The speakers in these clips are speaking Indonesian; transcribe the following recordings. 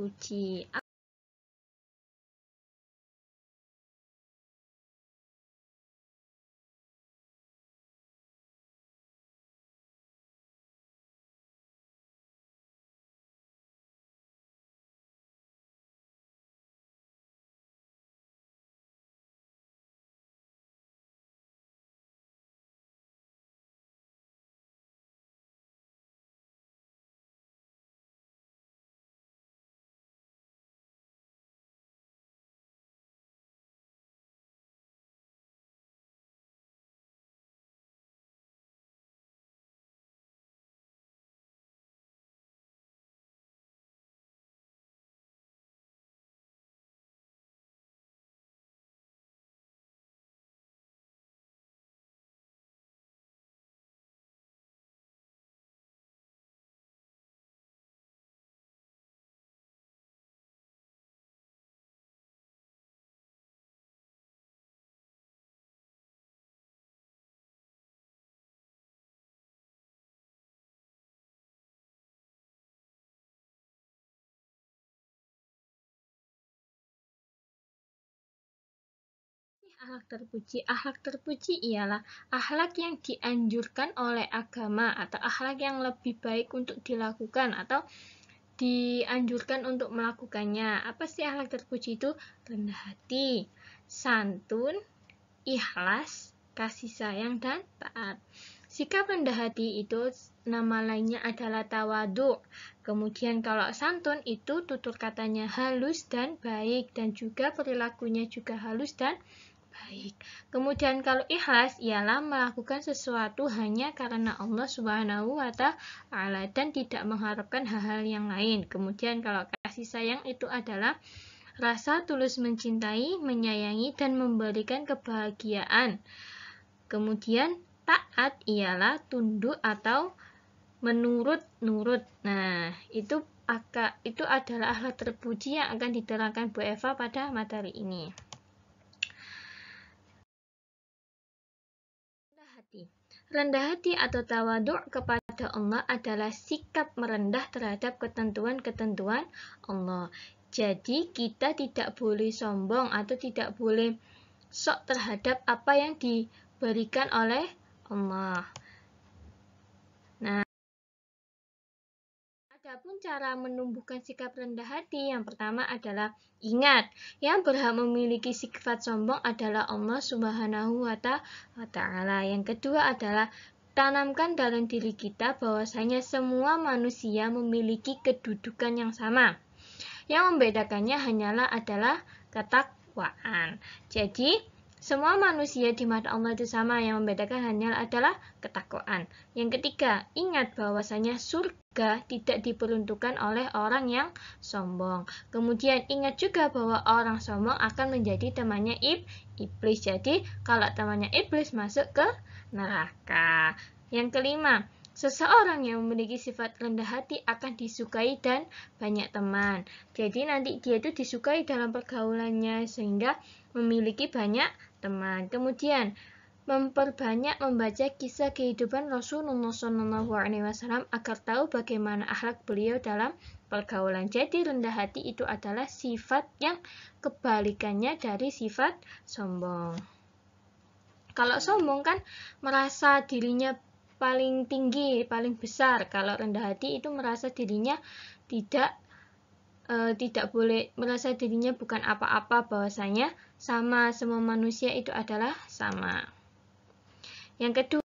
porque tipo, akhlak terpuji? Akhlak terpuji ialah akhlak yang dianjurkan oleh agama atau akhlak yang lebih baik untuk dilakukan atau dianjurkan untuk melakukannya. Apa sih akhlak terpuji itu? Rendah hati, santun, ikhlas, kasih sayang, dan taat. Sikap rendah hati itu nama lainnya adalah tawadu. Kemudian kalau santun itu tutur katanya halus dan baik dan juga perilakunya juga halus dan baik. Kemudian kalau ikhlas ialah melakukan sesuatu hanya karena Allah Subhanahu wa taala dan tidak mengharapkan hal-hal yang lain. Kemudian kalau kasih sayang itu adalah rasa tulus mencintai, menyayangi dan memberikan kebahagiaan. Kemudian taat ialah tunduk atau menurut nurut. Nah, itu itu adalah akhlak terpuji yang akan diterangkan Bu Eva pada materi ini. Rendah hati atau tawaduk kepada Allah adalah sikap merendah terhadap ketentuan-ketentuan Allah. Jadi kita tidak boleh sombong atau tidak boleh sok terhadap apa yang diberikan oleh Allah. cara menumbuhkan sikap rendah hati yang pertama adalah ingat, yang berhak memiliki sifat sombong adalah Allah Subhanahu wa taala. Yang kedua adalah tanamkan dalam diri kita bahwasanya semua manusia memiliki kedudukan yang sama. Yang membedakannya hanyalah adalah ketakwaan. Jadi, semua manusia di mata Allah itu sama, yang membedakan hanya adalah ketakwaan. Yang ketiga, ingat bahwasanya surga tidak diperuntukkan oleh orang yang sombong. Kemudian ingat juga bahwa orang sombong akan menjadi temannya ib, iblis. Jadi, kalau temannya iblis masuk ke neraka. Yang kelima, Seseorang yang memiliki sifat rendah hati akan disukai dan banyak teman. Jadi nanti dia itu disukai dalam pergaulannya sehingga memiliki banyak teman. teman Kemudian, memperbanyak membaca kisah kehidupan Rasulullah Shallallahu Alaihi Wasallam agar tahu bagaimana akhlak beliau dalam pergaulan. Jadi rendah hati itu adalah sifat yang kebalikannya dari sifat sombong. Kalau sombong kan merasa dirinya paling tinggi, paling besar. Kalau rendah hati itu merasa dirinya tidak e, tidak boleh merasa dirinya bukan apa-apa bahwasanya sama semua manusia itu adalah sama. Yang kedua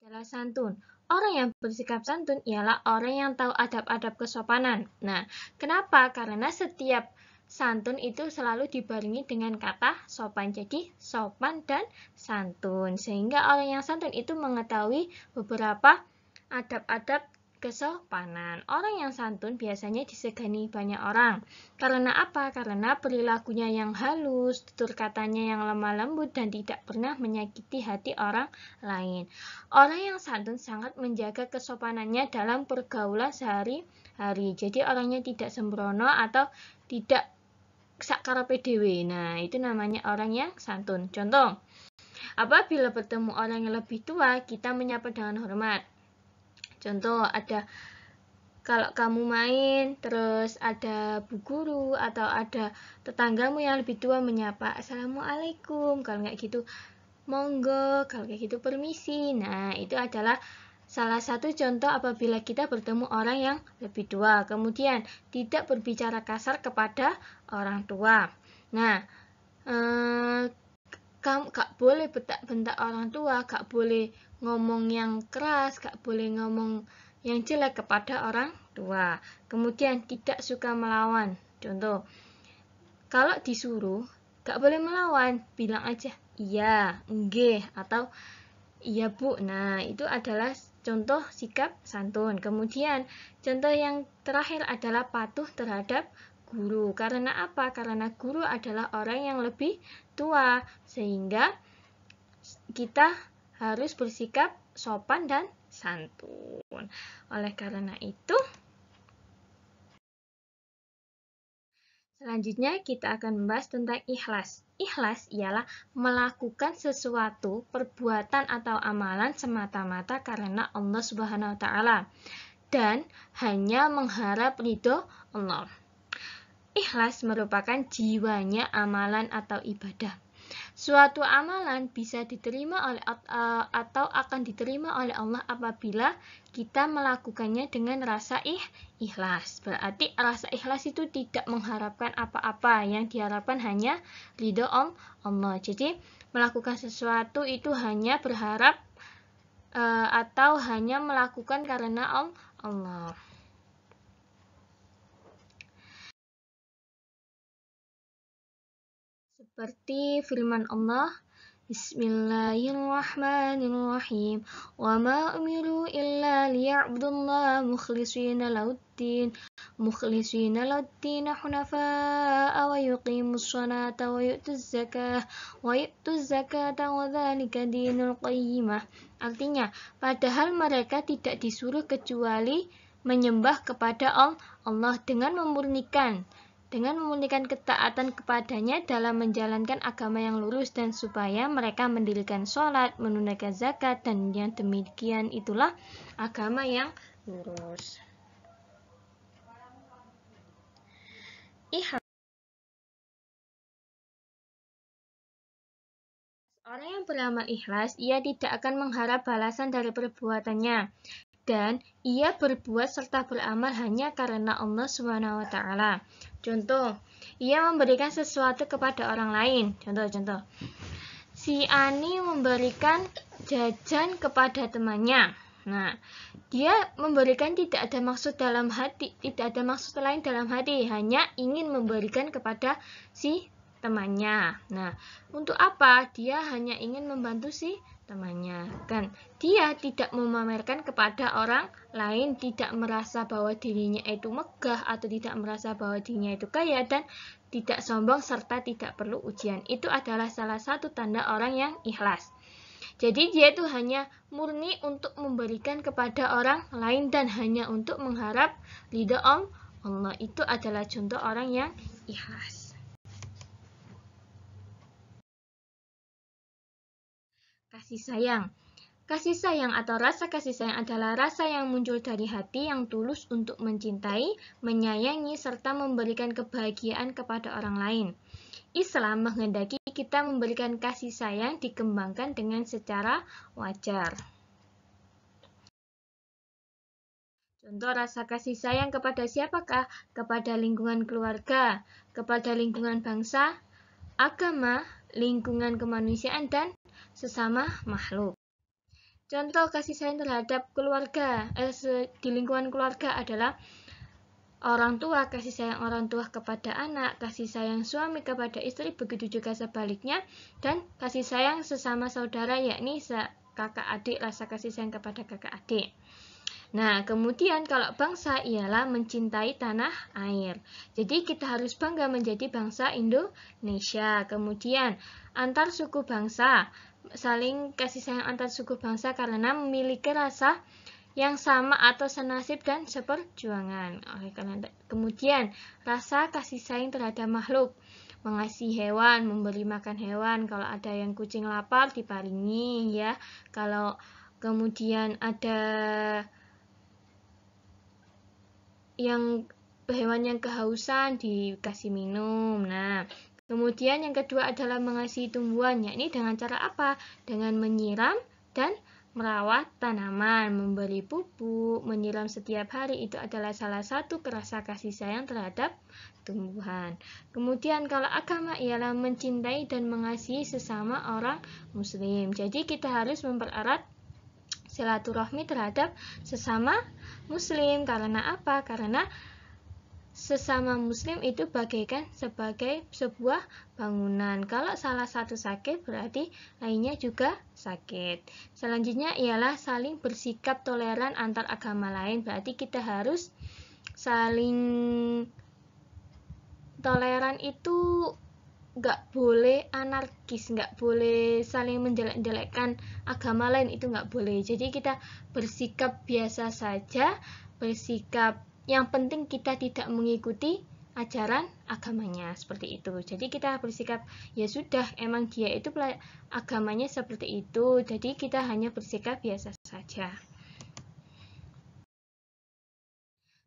adalah santun. Orang yang bersikap santun ialah orang yang tahu adab-adab kesopanan. Nah, kenapa? Karena setiap santun itu selalu dibarengi dengan kata sopan. Jadi, sopan dan santun. Sehingga orang yang santun itu mengetahui beberapa adab-adab Kesopanan Orang yang santun biasanya disegani banyak orang. Karena apa? Karena perilakunya yang halus, tutur katanya yang lemah lembut, dan tidak pernah menyakiti hati orang lain. Orang yang santun sangat menjaga kesopanannya dalam pergaulan sehari-hari. Jadi orangnya tidak sembrono atau tidak sakara PDW. Nah, itu namanya orang yang santun. Contoh, apabila bertemu orang yang lebih tua, kita menyapa dengan hormat. Contoh ada kalau kamu main terus ada bu guru atau ada tetanggamu yang lebih tua menyapa assalamualaikum kalau nggak gitu monggo kalau kayak gitu permisi nah itu adalah salah satu contoh apabila kita bertemu orang yang lebih tua kemudian tidak berbicara kasar kepada orang tua nah eh, kamu gak boleh bentak-bentak orang tua gak boleh ngomong yang keras, gak boleh ngomong yang jelek kepada orang tua. Kemudian tidak suka melawan. Contoh, kalau disuruh, gak boleh melawan, bilang aja iya, enggih, atau iya bu. Nah, itu adalah contoh sikap santun. Kemudian, contoh yang terakhir adalah patuh terhadap guru. Karena apa? Karena guru adalah orang yang lebih tua, sehingga kita harus bersikap sopan dan santun. Oleh karena itu, Selanjutnya, kita akan membahas tentang ikhlas. Ikhlas ialah melakukan sesuatu, perbuatan atau amalan semata-mata karena Allah Subhanahu wa taala dan hanya mengharap ridho Allah. Ikhlas merupakan jiwanya amalan atau ibadah. Suatu amalan bisa diterima oleh e, atau akan diterima oleh Allah apabila kita melakukannya dengan rasa ikhlas. Berarti rasa ikhlas itu tidak mengharapkan apa-apa, yang diharapkan hanya ridho om Allah. Jadi melakukan sesuatu itu hanya berharap e, atau hanya melakukan karena om Allah. Seperti firman Allah, Bismillahirrahmanirrahim. Wa ma umiru illa liya'budullah mukhlisina lauddin. mukhlisina lauddin hunafa'a wa yuqimus sanata wa yu'tu zakah wa yu'tu zakata wa dinul qayyimah. Artinya, padahal mereka tidak disuruh kecuali menyembah kepada Allah dengan memurnikan dengan memulihkan ketaatan kepadanya dalam menjalankan agama yang lurus dan supaya mereka mendirikan sholat, menunaikan zakat, dan yang demikian itulah agama yang lurus. Orang yang beramal ikhlas, ia tidak akan mengharap balasan dari perbuatannya dan ia berbuat serta beramal hanya karena Allah Subhanahu wa taala. Contoh, ia memberikan sesuatu kepada orang lain. Contoh-contoh. Si Ani memberikan jajan kepada temannya. Nah, dia memberikan tidak ada maksud dalam hati, tidak ada maksud lain dalam hati, hanya ingin memberikan kepada si temannya. Nah, untuk apa? Dia hanya ingin membantu si temannya kan dia tidak memamerkan kepada orang lain tidak merasa bahwa dirinya itu megah atau tidak merasa bahwa dirinya itu kaya dan tidak sombong serta tidak perlu ujian itu adalah salah satu tanda orang yang ikhlas jadi dia itu hanya murni untuk memberikan kepada orang lain dan hanya untuk mengharap ridho Allah itu adalah contoh orang yang ikhlas kasih sayang. Kasih sayang atau rasa kasih sayang adalah rasa yang muncul dari hati yang tulus untuk mencintai, menyayangi, serta memberikan kebahagiaan kepada orang lain. Islam menghendaki kita memberikan kasih sayang dikembangkan dengan secara wajar. Contoh rasa kasih sayang kepada siapakah? Kepada lingkungan keluarga, kepada lingkungan bangsa, agama, lingkungan kemanusiaan, dan sesama makhluk. Contoh kasih sayang terhadap keluarga eh, di lingkungan keluarga adalah orang tua, kasih sayang orang tua kepada anak, kasih sayang suami kepada istri, begitu juga sebaliknya, dan kasih sayang sesama saudara yakni kakak adik, rasa kasih sayang kepada kakak adik. Nah, kemudian kalau bangsa ialah mencintai tanah air. Jadi kita harus bangga menjadi bangsa Indonesia. Kemudian antar suku bangsa, saling kasih sayang antar suku bangsa karena memiliki rasa yang sama atau senasib dan seperjuangan. Oke, kemudian rasa kasih sayang terhadap makhluk mengasihi hewan, memberi makan hewan. Kalau ada yang kucing lapar diparingi ya. Kalau kemudian ada yang hewan yang kehausan dikasih minum. Nah, kemudian yang kedua adalah mengasihi tumbuhan, yakni dengan cara apa? Dengan menyiram dan merawat tanaman, memberi pupuk, menyiram setiap hari itu adalah salah satu kerasa kasih sayang terhadap tumbuhan. Kemudian kalau agama ialah mencintai dan mengasihi sesama orang muslim. Jadi kita harus mempererat silaturahmi terhadap sesama muslim. Karena apa? Karena sesama muslim itu bagaikan sebagai sebuah bangunan. Kalau salah satu sakit berarti lainnya juga sakit. Selanjutnya ialah saling bersikap toleran antar agama lain. Berarti kita harus saling toleran itu nggak boleh anarkis, nggak boleh saling menjelek-jelekkan agama lain itu nggak boleh. Jadi kita bersikap biasa saja, bersikap yang penting kita tidak mengikuti ajaran agamanya seperti itu. Jadi kita bersikap ya sudah emang dia itu agamanya seperti itu. Jadi kita hanya bersikap biasa saja.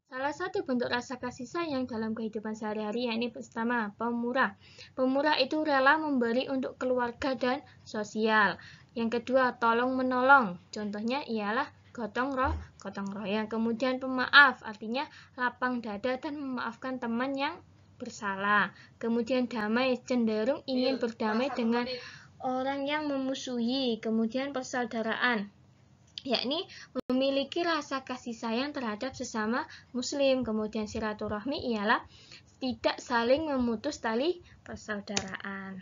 Salah satu bentuk rasa kasih sayang dalam kehidupan sehari-hari yakni pertama, pemurah. Pemurah itu rela memberi untuk keluarga dan sosial. Yang kedua, tolong menolong. Contohnya ialah gotong roh, gotong Yang Kemudian pemaaf, artinya lapang dada dan memaafkan teman yang bersalah. Kemudian damai, cenderung ingin iya, berdamai dengan orang yang memusuhi. Kemudian persaudaraan, yakni memiliki rasa kasih sayang terhadap sesama muslim. Kemudian silaturahmi ialah tidak saling memutus tali persaudaraan.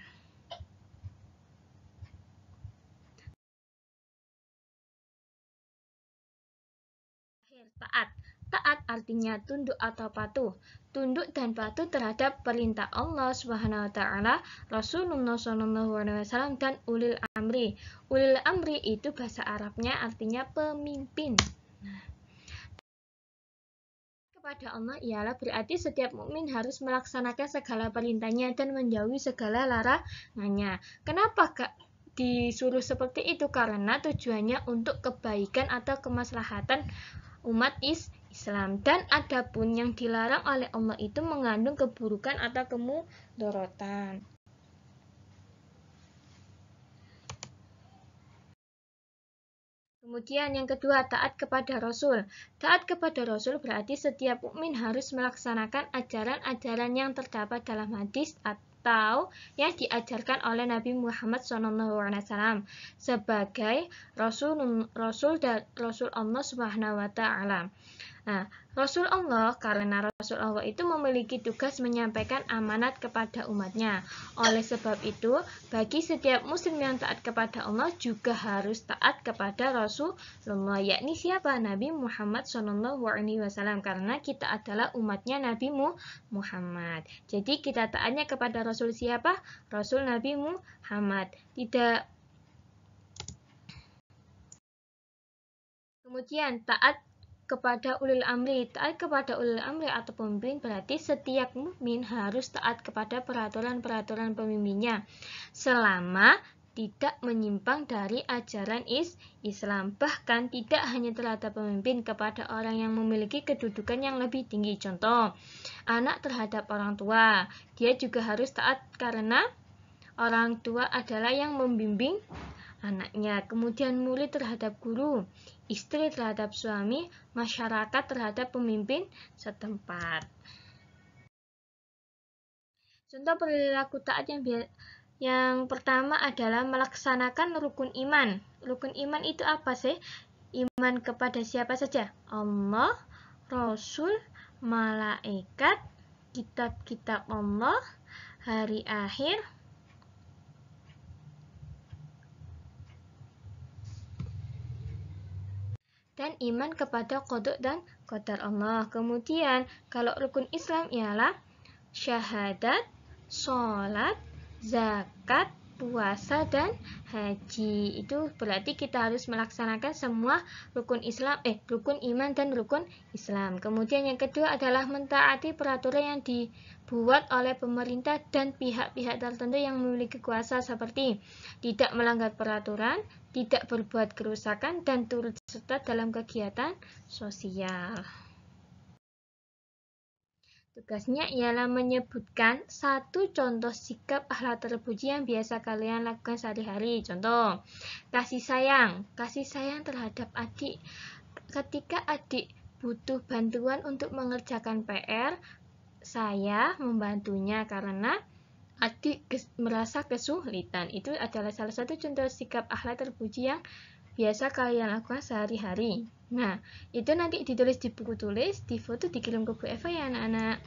Taat taat artinya tunduk atau patuh. Tunduk dan patuh terhadap perintah Allah Subhanahu wa taala, Rasulullah Shallallahu alaihi wasallam dan ulil amri. Ulil amri itu bahasa Arabnya artinya pemimpin. Nah, kepada Allah ialah berarti setiap mukmin harus melaksanakan segala perintahnya dan menjauhi segala larangannya. Kenapa disuruh seperti itu karena tujuannya untuk kebaikan atau kemaslahatan umat is Islam dan adapun yang dilarang oleh Allah itu mengandung keburukan atau kemudorotan. Kemudian yang kedua, taat kepada Rasul. Taat kepada Rasul berarti setiap mukmin harus melaksanakan ajaran-ajaran yang terdapat dalam hadis atau yang diajarkan oleh Nabi Muhammad SAW sebagai Rasul Rasul dan Rasul Allah Subhanahu Wa Taala. Nah, Rasul Allah karena Rasul Allah itu memiliki tugas menyampaikan amanat kepada umatnya. Oleh sebab itu, bagi setiap muslim yang taat kepada Allah juga harus taat kepada Rasulullah, yakni siapa? Nabi Muhammad SAW karena kita adalah umatnya Nabi Muhammad. Jadi kita taatnya kepada Rasul siapa? Rasul Nabi Muhammad. Tidak Kemudian taat kepada ulil amri. Taat kepada ulil amri atau pemimpin berarti setiap mukmin harus taat kepada peraturan-peraturan pemimpinnya selama tidak menyimpang dari ajaran is Islam bahkan tidak hanya terhadap pemimpin kepada orang yang memiliki kedudukan yang lebih tinggi contoh anak terhadap orang tua dia juga harus taat karena orang tua adalah yang membimbing anaknya, kemudian murid terhadap guru, istri terhadap suami, masyarakat terhadap pemimpin setempat. Contoh perilaku taat yang yang pertama adalah melaksanakan rukun iman. Rukun iman itu apa sih? Iman kepada siapa saja? Allah, Rasul, malaikat, kitab-kitab Allah, hari akhir, dan iman kepada kodok dan kodar Allah. Kemudian kalau rukun Islam ialah syahadat, sholat, zakat, puasa dan haji. Itu berarti kita harus melaksanakan semua rukun Islam, eh rukun iman dan rukun Islam. Kemudian yang kedua adalah mentaati peraturan yang dibuat oleh pemerintah dan pihak-pihak tertentu yang memiliki kuasa seperti tidak melanggar peraturan, tidak berbuat kerusakan dan turut serta dalam kegiatan sosial. Tugasnya ialah menyebutkan satu contoh sikap akhlak terpuji yang biasa kalian lakukan sehari-hari. Contoh, kasih sayang. Kasih sayang terhadap adik. Ketika adik butuh bantuan untuk mengerjakan PR, saya membantunya karena adik merasa kesulitan. Itu adalah salah satu contoh sikap akhlak terpuji yang biasa kalian lakukan sehari-hari. Nah, itu nanti ditulis di buku tulis, di foto dikirim ke Bu Eva ya anak-anak.